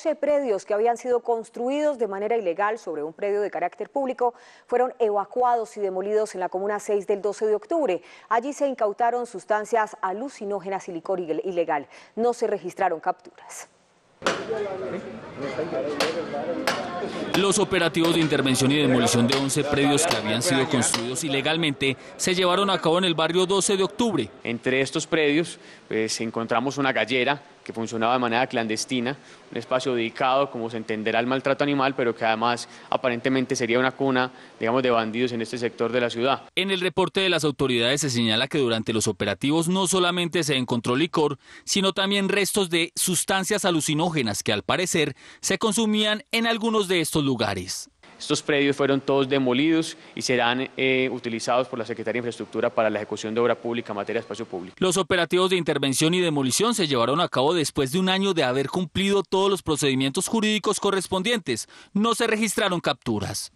11 predios que habían sido construidos de manera ilegal sobre un predio de carácter público fueron evacuados y demolidos en la Comuna 6 del 12 de octubre. Allí se incautaron sustancias alucinógenas y licor ilegal. No se registraron capturas. Los operativos de intervención y demolición de 11 predios que habían sido construidos ilegalmente se llevaron a cabo en el barrio 12 de octubre. Entre estos predios pues, encontramos una gallera que funcionaba de manera clandestina, un espacio dedicado, como se entenderá, al maltrato animal, pero que además aparentemente sería una cuna, digamos, de bandidos en este sector de la ciudad. En el reporte de las autoridades se señala que durante los operativos no solamente se encontró licor, sino también restos de sustancias alucinógenas que al parecer se consumían en algunos de estos lugares. Estos predios fueron todos demolidos y serán eh, utilizados por la Secretaría de Infraestructura para la ejecución de obra pública en materia de espacio público. Los operativos de intervención y demolición se llevaron a cabo después de un año de haber cumplido todos los procedimientos jurídicos correspondientes. No se registraron capturas.